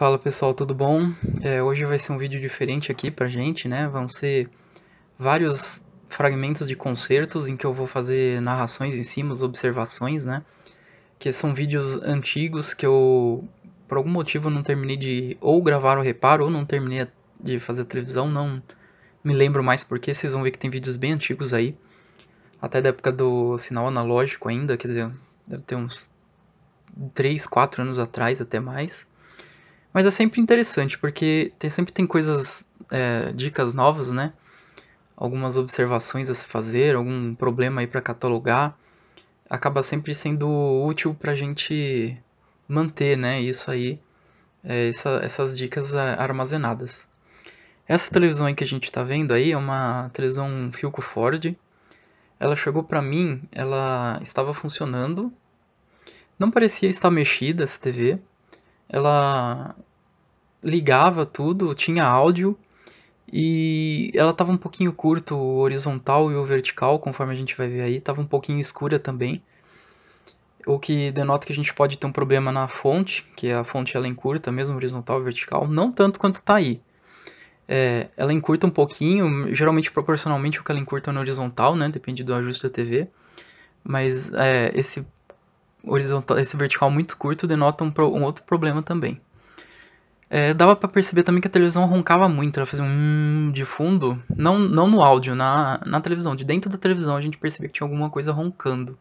Fala pessoal, tudo bom? É, hoje vai ser um vídeo diferente aqui pra gente, né? Vão ser vários fragmentos de concertos em que eu vou fazer narrações em cima, observações, né? Que são vídeos antigos que eu, por algum motivo, não terminei de ou gravar o reparo ou não terminei de fazer a televisão, não me lembro mais porque vocês vão ver que tem vídeos bem antigos aí, até da época do sinal analógico ainda, quer dizer, deve ter uns 3, 4 anos atrás, até mais. Mas é sempre interessante, porque tem, sempre tem coisas, é, dicas novas, né? Algumas observações a se fazer, algum problema aí para catalogar. Acaba sempre sendo útil para a gente manter, né? Isso aí, é, essa, essas dicas é, armazenadas. Essa televisão aí que a gente está vendo aí é uma televisão Philco Ford. Ela chegou para mim, ela estava funcionando. Não parecia estar mexida essa TV ela ligava tudo, tinha áudio e ela estava um pouquinho curto o horizontal e o vertical, conforme a gente vai ver aí, estava um pouquinho escura também. O que denota que a gente pode ter um problema na fonte, que a fonte ela encurta mesmo horizontal e vertical, não tanto quanto está aí. É, ela encurta um pouquinho, geralmente proporcionalmente o que ela encurta é no horizontal, né, depende do ajuste da TV. Mas é, esse horizontal, esse vertical muito curto denota um, pro, um outro problema também. É, dava para perceber também que a televisão roncava muito, ela fazia um hum de fundo, não, não no áudio, na, na televisão, de dentro da televisão a gente percebia que tinha alguma coisa roncando.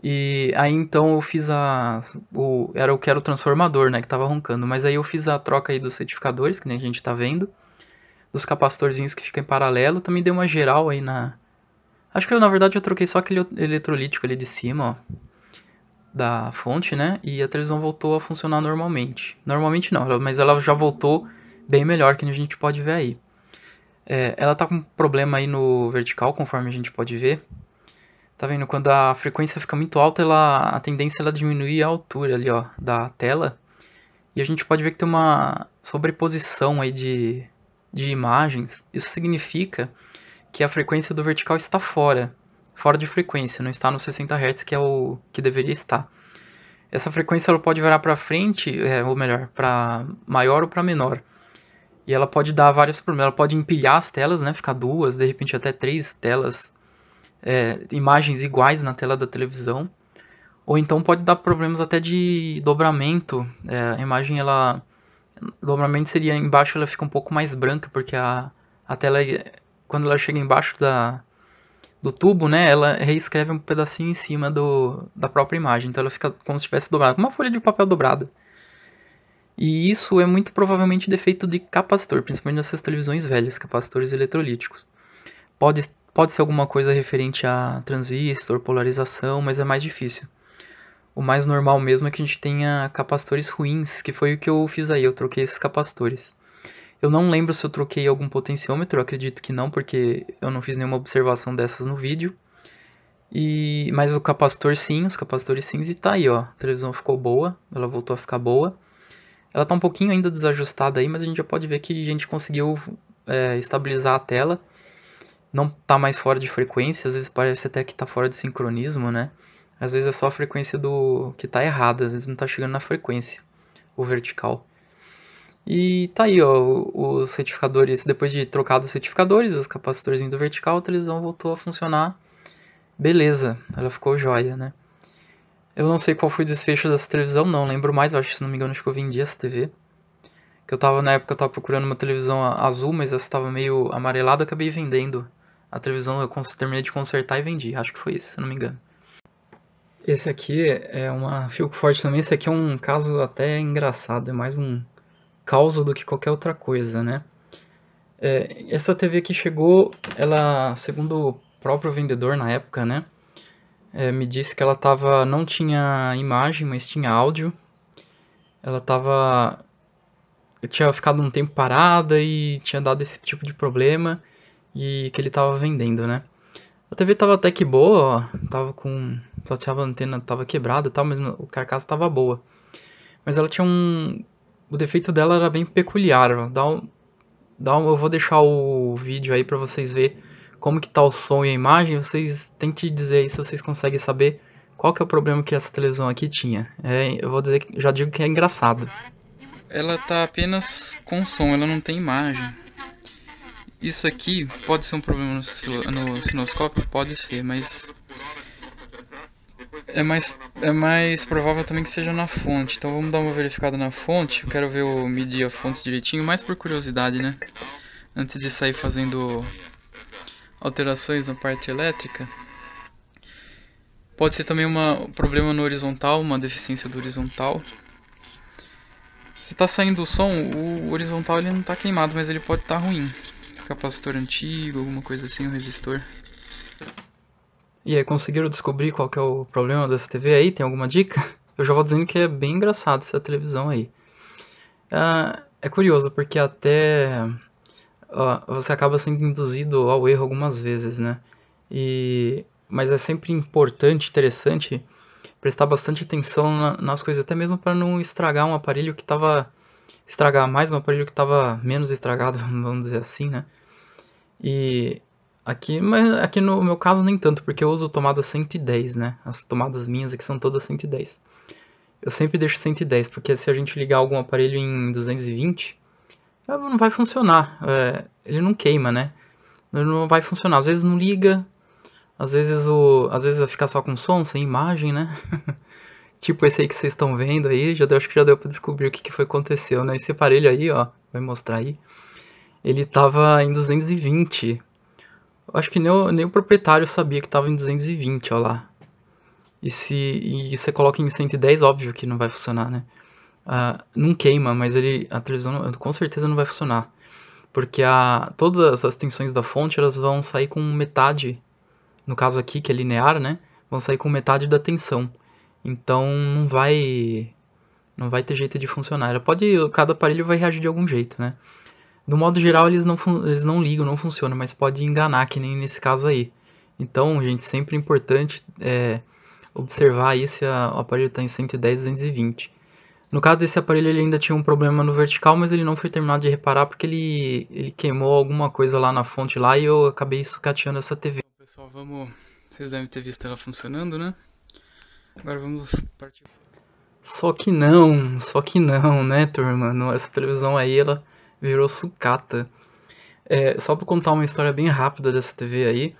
E aí então eu fiz a. O, era o que era o transformador, né? Que tava roncando. Mas aí eu fiz a troca aí dos certificadores, que nem a gente tá vendo. Dos capacitorzinhos que ficam em paralelo. Também dei uma geral aí na. Acho que eu, na verdade eu troquei só aquele eletrolítico ali de cima, ó da fonte, né? E a televisão voltou a funcionar normalmente. Normalmente não, mas ela já voltou bem melhor, que a gente pode ver aí. É, ela tá com um problema aí no vertical, conforme a gente pode ver. Tá vendo? Quando a frequência fica muito alta, ela, a tendência é ela diminuir a altura ali, ó, da tela. E a gente pode ver que tem uma sobreposição aí de, de imagens. Isso significa que a frequência do vertical está fora fora de frequência, não está nos 60 Hz que é o que deveria estar. Essa frequência ela pode virar para frente, é, ou melhor, para maior ou para menor. E ela pode dar vários problemas. Ela pode empilhar as telas, né? Ficar duas, de repente até três telas, é, imagens iguais na tela da televisão. Ou então pode dar problemas até de dobramento. É, a imagem ela dobramento seria embaixo, ela fica um pouco mais branca porque a, a tela quando ela chega embaixo da do tubo, né, ela reescreve um pedacinho em cima do, da própria imagem. Então ela fica como se estivesse dobrada, como uma folha de papel dobrada. E isso é muito provavelmente defeito de capacitor, principalmente nessas televisões velhas, capacitores eletrolíticos. Pode, pode ser alguma coisa referente a transistor, polarização, mas é mais difícil. O mais normal mesmo é que a gente tenha capacitores ruins, que foi o que eu fiz aí, eu troquei esses capacitores. Eu não lembro se eu troquei algum potenciômetro, acredito que não, porque eu não fiz nenhuma observação dessas no vídeo. E mas o capacitor sim, os capacitores sim, e tá aí, ó. A televisão ficou boa, ela voltou a ficar boa. Ela tá um pouquinho ainda desajustada aí, mas a gente já pode ver que a gente conseguiu é, estabilizar a tela. Não tá mais fora de frequência, às vezes parece até que tá fora de sincronismo, né? Às vezes é só a frequência do que tá errada, às vezes não tá chegando na frequência, o vertical. E tá aí, ó, os certificadores, depois de trocar os certificadores, os capacitores do vertical, a televisão voltou a funcionar. Beleza, ela ficou jóia, né? Eu não sei qual foi o desfecho dessa televisão, não lembro mais, acho que se não me engano, acho que eu vendi essa TV. Que eu tava, na época, eu tava procurando uma televisão azul, mas essa tava meio amarelada, acabei vendendo. A televisão eu terminei de consertar e vendi, acho que foi isso, se não me engano. Esse aqui é uma Filco Forte também, esse aqui é um caso até engraçado, é mais um causa do que qualquer outra coisa, né? É, essa TV que chegou, ela, segundo o próprio vendedor na época, né? É, me disse que ela tava, não tinha imagem, mas tinha áudio. Ela tava. Tinha ficado um tempo parada e tinha dado esse tipo de problema e que ele tava vendendo, né? A TV tava até que boa, ó, tava com. Só tinha a antena, tava quebrada e tal, mas o carcaça tava boa. Mas ela tinha um o defeito dela era bem peculiar. Dá um, dá um, eu vou deixar o vídeo aí para vocês ver como que tá o som e a imagem. Vocês tentem dizer aí se vocês conseguem saber qual que é o problema que essa televisão aqui tinha. É, eu vou dizer, já digo que é engraçado. Ela tá apenas com som, ela não tem imagem. Isso aqui pode ser um problema no, no Pode ser, mas é mais, é mais provável também que seja na fonte. Então vamos dar uma verificada na fonte. Eu quero ver o medir a fonte direitinho, mais por curiosidade, né? Antes de sair fazendo alterações na parte elétrica. Pode ser também uma, um problema no horizontal, uma deficiência do horizontal. Se está saindo o som, o horizontal ele não está queimado, mas ele pode estar tá ruim. Capacitor antigo, alguma coisa assim, um resistor. E aí conseguiram descobrir qual que é o problema dessa TV aí? Tem alguma dica? Eu já vou dizendo que é bem engraçado essa televisão aí. Uh, é curioso, porque até uh, você acaba sendo induzido ao erro algumas vezes, né? E, mas é sempre importante, interessante, prestar bastante atenção na, nas coisas, até mesmo para não estragar um aparelho que estava... Estragar mais um aparelho que estava menos estragado, vamos dizer assim, né? E Aqui, mas aqui no meu caso nem tanto, porque eu uso tomada 110, né? As tomadas minhas aqui são todas 110. Eu sempre deixo 110, porque se a gente ligar algum aparelho em 220, ah, não vai funcionar. É, ele não queima, né? Ele não vai funcionar. Às vezes não liga, às vezes o, às vezes vai ficar só com som, sem imagem, né? tipo esse aí que vocês estão vendo aí, já deu, acho que já deu para descobrir o que, que foi aconteceu, né? Esse aparelho aí, ó, vai mostrar aí. Ele tava em 220 acho que nem o, nem o proprietário sabia que estava em 220, olha lá. E se e você coloca em 110, óbvio que não vai funcionar, né? Uh, não queima, mas ele a televisão não, com certeza não vai funcionar. Porque a, todas as tensões da fonte elas vão sair com metade, no caso aqui que é linear, né? Vão sair com metade da tensão. Então não vai não vai ter jeito de funcionar. Ela pode cada aparelho vai reagir de algum jeito, né? No modo geral, eles não, eles não ligam, não funcionam, mas pode enganar, que nem nesse caso aí. Então, gente, sempre é importante é, observar aí se a, o aparelho está em 110, 220. No caso desse aparelho, ele ainda tinha um problema no vertical, mas ele não foi terminado de reparar porque ele, ele queimou alguma coisa lá na fonte lá e eu acabei sucateando essa TV. Pessoal, vamos... Vocês devem ter visto ela funcionando, né? Agora vamos partir. Só que não, só que não, né, turma? Essa televisão aí, ela virou sucata. É, só para contar uma história bem rápida dessa TV aí,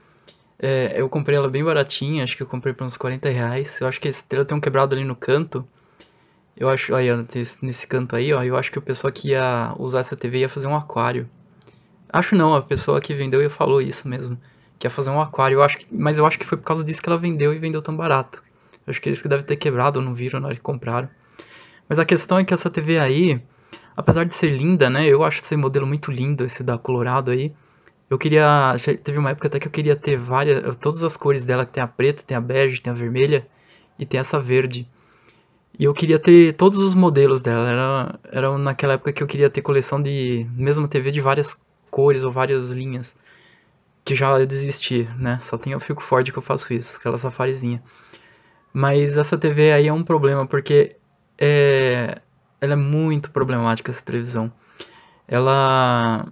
é, eu comprei ela bem baratinha, acho que eu comprei por uns 40 reais. Eu acho que a estrela tem um quebrado ali no canto. Eu acho, aí, ó, nesse canto aí, ó, eu acho que o pessoal que ia usar essa TV ia fazer um aquário. Acho não, a pessoa que vendeu falou isso mesmo, que ia fazer um aquário. Eu acho que, mas eu acho que foi por causa disso que ela vendeu e vendeu tão barato. Eu acho que eles que devem ter quebrado, não viram na hora que compraram. Mas a questão é que essa TV aí, Apesar de ser linda, né? Eu acho esse modelo muito lindo, esse da Colorado aí. Eu queria. Teve uma época até que eu queria ter várias. Todas as cores dela, tem a preta, tem a bege, tem a vermelha e tem essa verde. E eu queria ter todos os modelos dela. Era, era naquela época que eu queria ter coleção de mesma TV de várias cores ou várias linhas. Que já desisti, né? Só tem o Fico Ford que eu faço isso, aquela safarizinha. Mas essa TV aí é um problema, porque é, ela é muito problemática essa televisão. Ela,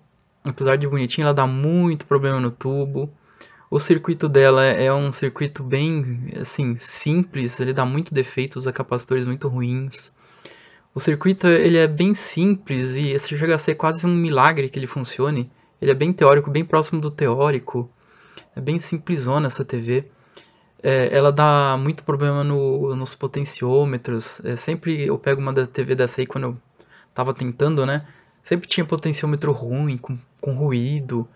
apesar de bonitinha, ela dá muito problema no tubo. O circuito dela é, é um circuito bem, assim, simples, ele dá muito defeito, usa capacitores muito ruins. O circuito, ele é bem simples e esse chega a ser quase um milagre que ele funcione. Ele é bem teórico, bem próximo do teórico. É bem simplesona essa TV é, ela dá muito problema no, nos potenciômetros. É, sempre eu pego uma da TV dessa aí quando eu tava tentando, né? Sempre tinha potenciômetro ruim, com, com ruído.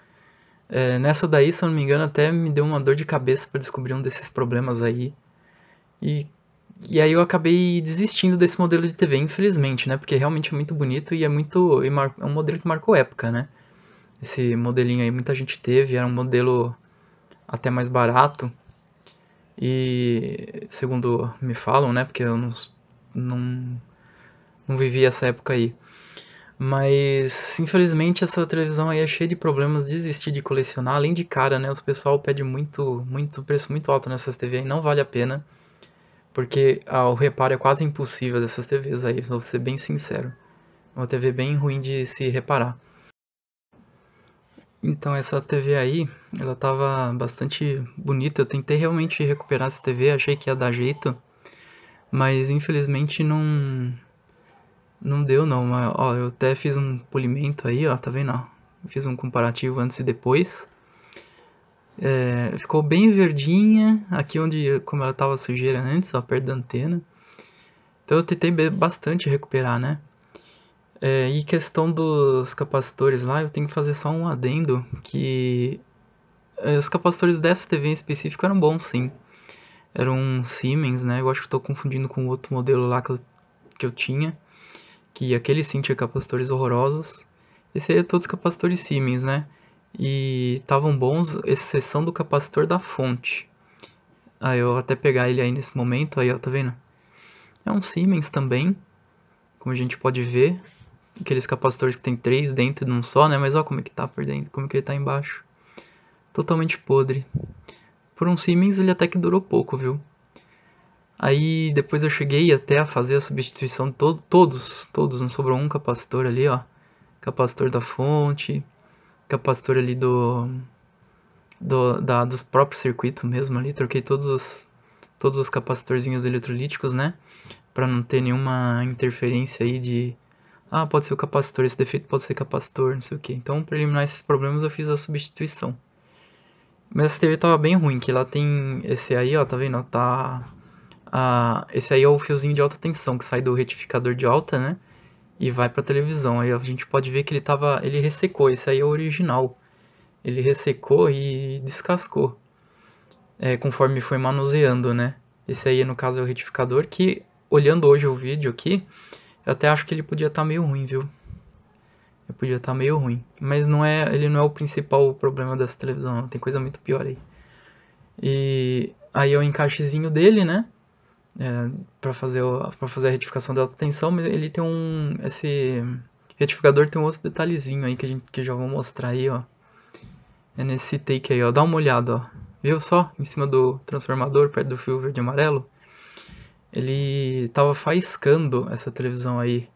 É, nessa daí, se eu não me engano, até me deu uma dor de cabeça para descobrir um desses problemas aí. E, e aí eu acabei desistindo desse modelo de TV, infelizmente, né? Porque realmente é muito bonito e é muito. E mar, é um modelo que marcou época, né? Esse modelinho aí muita gente teve, era um modelo até mais barato. E segundo me falam, né? Porque eu não, não, não vivi essa época aí. Mas infelizmente essa televisão aí é cheia de problemas, desistir de colecionar, além de cara, né? Os pessoal pede muito, muito preço muito alto nessas TVs, não vale a pena. Porque ah, o reparo é quase impossível dessas TVs aí, vou ser bem sincero. Uma TV bem ruim de se reparar. Então, essa TV aí, ela tava bastante bonita. Eu tentei realmente recuperar essa TV, achei que ia dar jeito. Mas, infelizmente, não... Não deu, não. Mas, ó, eu até fiz um polimento aí, ó, tá vendo? Ó? Fiz um comparativo antes e depois. É, ficou bem verdinha, aqui onde, como ela tava sujeira antes, ó, perto da antena. Então, eu tentei bastante recuperar, né? É, e questão dos capacitores lá, eu tenho que fazer só um adendo que é, os capacitores dessa TV em específico eram bons sim. Eram um Siemens, né? Eu acho que estou confundindo com outro modelo lá que eu, que eu tinha. Que aquele sim tinha capacitores horrorosos. Esse aí é todos capacitores Siemens, né? E estavam bons, exceção do capacitor da fonte. Aí ah, eu vou até pegar ele aí nesse momento, aí ó, tá vendo? É um Siemens também, como a gente pode ver aqueles capacitores que tem três dentro de um só, né? Mas olha como é que tá por dentro, como é que ele tá embaixo. Totalmente podre. Por um Siemens ele até que durou pouco, viu? Aí depois eu cheguei até a fazer a substituição de to todos, todos, não sobrou um capacitor ali, ó. Capacitor da fonte, capacitor ali do, do da, dos próprios circuitos mesmo ali, troquei todos os todos os capacitorzinhos eletrolíticos, né? Para não ter nenhuma interferência aí de ah, pode ser o capacitor, esse defeito pode ser capacitor, não sei o que. Então, para eliminar esses problemas, eu fiz a substituição. Mas essa TV tava bem ruim, que ela tem esse aí, ó, tá vendo? Tá... Ah, esse aí é o fiozinho de alta tensão que sai do retificador de alta, né? E vai pra televisão. Aí a gente pode ver que ele tava... ele ressecou, esse aí é o original. Ele ressecou e descascou. É, conforme foi manuseando, né? Esse aí, no caso, é o retificador que, olhando hoje o vídeo aqui, eu até acho que ele podia estar tá meio ruim, viu? Ele podia estar tá meio ruim. Mas não é, ele não é o principal problema dessa televisão, não. tem coisa muito pior aí. E aí é o encaixezinho dele, né? É, para fazer fazer a retificação da alta tensão, mas ele tem um esse retificador tem um outro detalhezinho aí que a gente que já vou mostrar aí, ó. É nesse take aí, ó. Dá uma olhada, ó. Viu só? Em cima do transformador, perto do fio verde e amarelo ele tava faiscando essa televisão aí.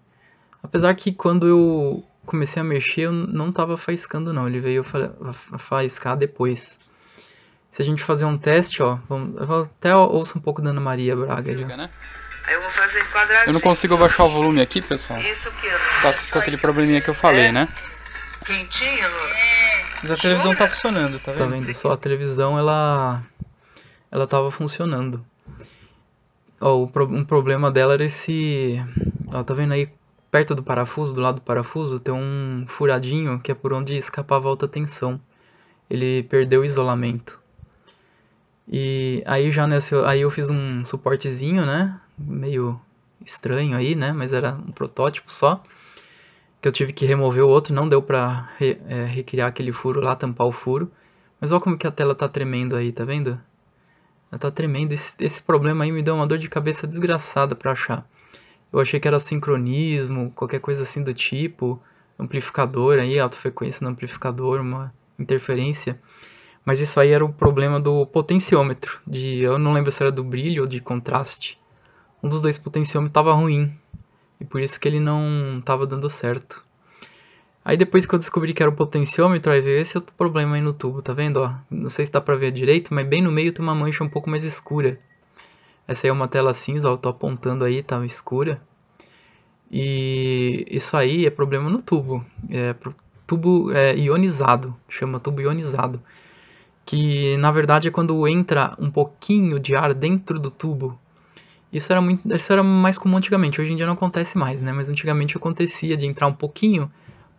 Apesar que quando eu comecei a mexer, eu não tava faiscando não, ele veio fa faiscar depois. Se a gente fazer um teste, ó, vamos, eu até ouço um pouco da Ana Maria Braga né? eu vou Né? Eu, eu não consigo baixar o volume aqui, pessoal. Isso que eu tá é com aquele probleminha que eu falei, é. né? Quentinho. É. Mas a televisão Chora. tá funcionando, tá, tá vendo? Tá vendo? Só a televisão, ela ela tava funcionando. Ó, um problema dela era esse. Ó, tá vendo aí? Perto do parafuso, do lado do parafuso, tem um furadinho que é por onde escapava alta tensão. Ele perdeu o isolamento. E aí já nessa, aí eu fiz um suportezinho, né? Meio estranho aí, né? Mas era um protótipo só. Que eu tive que remover o outro, não deu pra re, é, recriar aquele furo lá, tampar o furo. Mas olha como que a tela tá tremendo aí, tá vendo? Mas tá tremendo. Esse, esse problema aí me deu uma dor de cabeça desgraçada pra achar. Eu achei que era sincronismo, qualquer coisa assim do tipo. Amplificador aí, alta frequência no amplificador, uma interferência. Mas isso aí era o problema do potenciômetro. De, eu não lembro se era do brilho ou de contraste. Um dos dois potenciômetros estava ruim. E por isso que ele não estava dando certo. Aí depois que eu descobri que era o potenciômetro, aí veio esse outro problema aí no tubo, tá vendo? Ó, não sei se dá pra ver direito, mas bem no meio tem uma mancha um pouco mais escura. Essa aí é uma tela cinza, ó, eu tô apontando aí, tá escura. E isso aí é problema no tubo, é tubo é, ionizado, chama tubo ionizado. Que na verdade é quando entra um pouquinho de ar dentro do tubo, isso era, muito, isso era mais comum antigamente, hoje em dia não acontece mais, né? Mas antigamente acontecia de entrar um pouquinho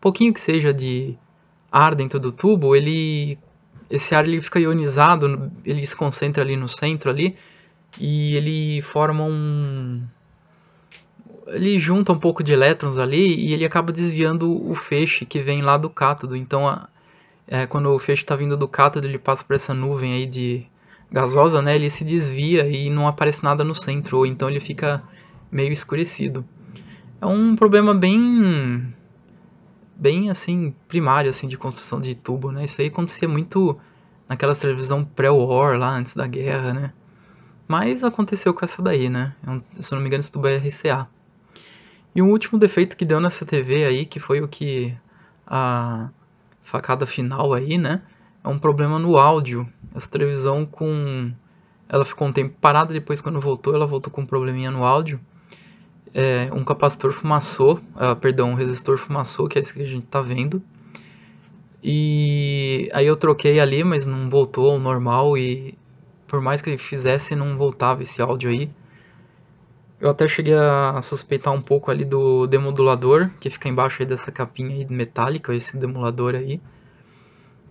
pouquinho que seja de ar dentro do tubo, ele esse ar ele fica ionizado, ele se concentra ali no centro ali e ele forma um ele junta um pouco de elétrons ali e ele acaba desviando o feixe que vem lá do cátodo. Então, a, é, quando o feixe está vindo do cátodo, ele passa por essa nuvem aí de gasosa, né? Ele se desvia e não aparece nada no centro, ou então ele fica meio escurecido. É um problema bem bem assim primário assim de construção de tubo, né? Isso aí acontecia muito naquelas televisão pré-war lá antes da guerra, né? Mas aconteceu com essa daí, né? É se não me engano, esse tubo é RCA. E o último defeito que deu nessa TV aí, que foi o que a facada final aí, né? É um problema no áudio. Essa televisão com ela ficou um tempo parada, depois quando voltou, ela voltou com um probleminha no áudio é, um capacitor fumaçou, ah, perdão, um resistor fumaçou, que é esse que a gente está vendo. E aí eu troquei ali, mas não voltou ao normal e por mais que fizesse, não voltava esse áudio aí. Eu até cheguei a suspeitar um pouco ali do demodulador, que fica embaixo aí dessa capinha aí metálica, esse demodulador aí.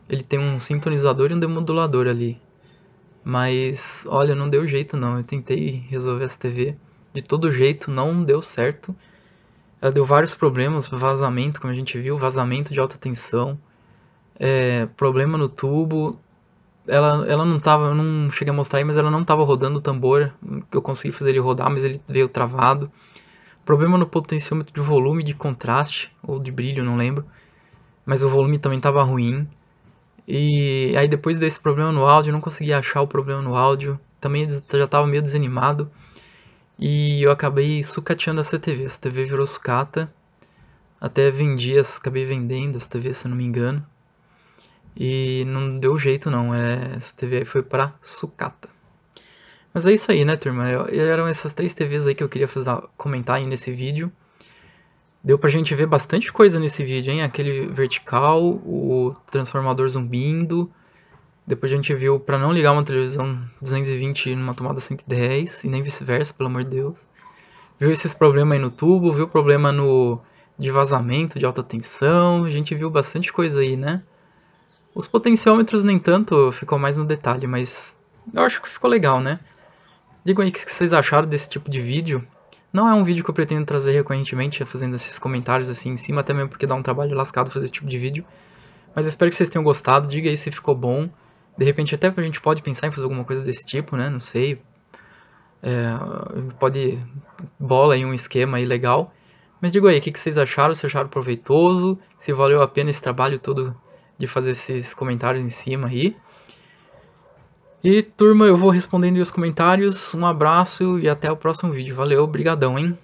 Ele tem um sintonizador e um demodulador ali. Mas, olha, não deu jeito não, eu tentei resolver essa TV de todo jeito, não deu certo. Ela deu vários problemas, vazamento, como a gente viu, vazamento de alta tensão, é, problema no tubo. Ela, ela não tava, eu não cheguei a mostrar aí, mas ela não estava rodando o tambor, eu consegui fazer ele rodar, mas ele veio travado. Problema no potenciômetro de volume, de contraste, ou de brilho, não lembro. Mas o volume também estava ruim. E aí depois desse problema no áudio, eu não conseguia achar o problema no áudio. Também já estava meio desanimado. E eu acabei sucateando essa TV. Essa TV virou sucata. Até vendi, acabei vendendo essa TV, se não me engano. E não deu jeito não, é, essa TV aí foi pra sucata. Mas é isso aí, né, turma? Eram essas três TVs aí que eu queria fazer, comentar aí nesse vídeo. Deu pra gente ver bastante coisa nesse vídeo, hein? Aquele vertical, o transformador zumbindo, depois a gente viu para não ligar uma televisão 220 numa tomada 110 e nem vice-versa, pelo amor de Deus. Viu esses problemas aí no tubo, viu problema no de vazamento de alta tensão, a gente viu bastante coisa aí, né? Os potenciômetros nem tanto, ficou mais no detalhe, mas eu acho que ficou legal, né? Digam aí o que vocês acharam desse tipo de vídeo. Não é um vídeo que eu pretendo trazer recorrentemente, fazendo esses comentários assim em cima, até mesmo porque dá um trabalho lascado fazer esse tipo de vídeo. Mas espero que vocês tenham gostado, diga aí se ficou bom. De repente até a gente pode pensar em fazer alguma coisa desse tipo, né? Não sei. É, pode bola aí um esquema aí legal. Mas digo aí, o que, que vocês acharam? Se acharam proveitoso? Se valeu a pena esse trabalho todo de fazer esses comentários em cima aí? E turma, eu vou respondendo os comentários. Um abraço e até o próximo vídeo. Valeu, obrigadão hein?